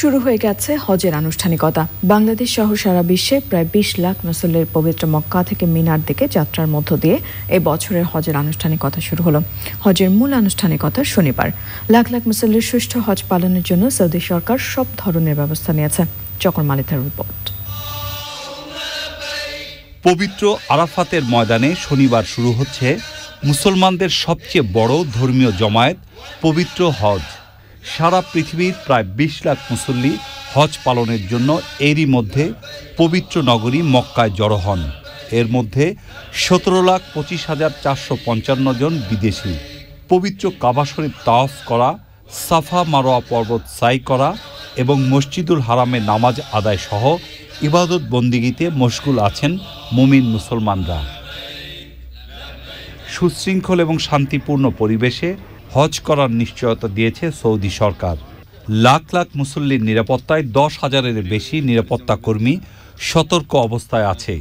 শুরু হয়ে গেছে হজের আনুষ্ঠানিকতা বাংলাদেশ সহ সারা বিশ্বে প্রায় বিশ লাখ মুসল্লির পবিত্র মক্কা থেকে মিনার দিকে যাত্রার মধ্য দিয়ে এ বছরের হজের আনুষ্ঠানিকতা শুরু হলো হজের মূল আনুষ্ঠানিকতা শনিবার লাখ লাখ মুসল্লির সুষ্ঠু হজ পালনের জন্য সৌদি সরকার সব ধরনের ব্যবস্থা নিয়েছে চকর মালিতার রিপোর্ট পবিত্র আরাফাতের ময়দানে শনিবার শুরু হচ্ছে মুসলমানদের সবচেয়ে বড় ধর্মীয় জমায়েত পবিত্র হজ সারা পৃথিবীর প্রায় বিশ লাখ মুসল্লি হজ পালনের জন্য এরই মধ্যে পবিত্র নগরী মক্কায় জড়ো হন এর মধ্যে সতেরো লাখ পঁচিশ হাজার চারশো পঞ্চান্ন জন বিদেশি পবিত্র কাবা শরীফ করা সাফা মারোয়া পর্বত সাই করা এবং মসজিদুল হারামে নামাজ আদায় সহ ইবাদত বন্দিগিতে মশগুল আছেন মুমিন মুসলমানরা সুশৃঙ্খল এবং শান্তিপূর্ণ পরিবেশে হজ করার নিশ্চয়তা দিয়েছে সৌদি সরকার লাখ লাখ মুসল্লির নিরাপত্তায় দশ হাজারের বেশি নিরাপত্তা কর্মী সতর্ক অবস্থায় আছে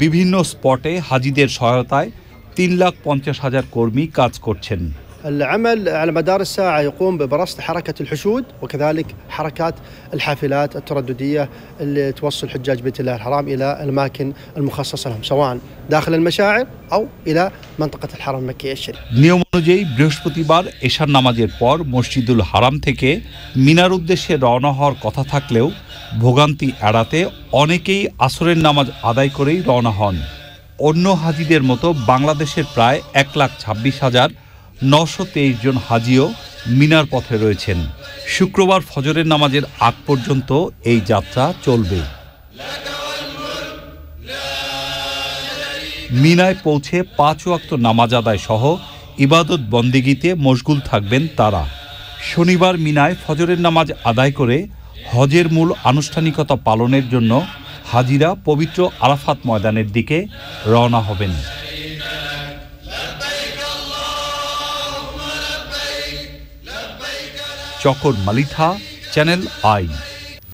বিভিন্ন স্পটে হাজিদের সহায়তায় তিন লাখ পঞ্চাশ হাজার কর্মী কাজ করছেন العمل على مدار الساعة يقوم ببرصد حركة الحشود وكذلك حركات الحافلات الترددية اللي توصل حجاج بيت الله الحرام إلى الأماكن المخصصة لهم سواء داخل المشاعر أو إلى منطقة الحرم المكي الشريف নিয়ম অনুযায়ী বৃহস্পতিবার এশার নামাজের পর মসজিদুল হারাম থেকে মিনার উদ্দেশ্যে রওনা হওয়ার কথা থাকলেও ভোগান্তি এড়াতে অনেকেই আসরের নামাজ আদায় করেই রওনা হন অন্য হাজিদের মতো বাংলাদেশের প্রায় এক লাখ ছাব্বিশ হাজার নশো তেইশ জন হাজিও মিনার পথে রয়েছেন শুক্রবার ফজরের নামাজের আগ পর্যন্ত এই যাত্রা চলবে মিনায় পৌঁছে পাঁচ ওয়াক্ত নামাজ আদায় সহ ইবাদত বন্দিগিতে মশগুল থাকবেন তারা শনিবার মিনায় ফজরের নামাজ আদায় করে হজের মূল আনুষ্ঠানিকতা পালনের জন্য হাজিরা পবিত্র আরাফাত ময়দানের দিকে রওনা হবেন চকর মালিথা চ্যানেল আই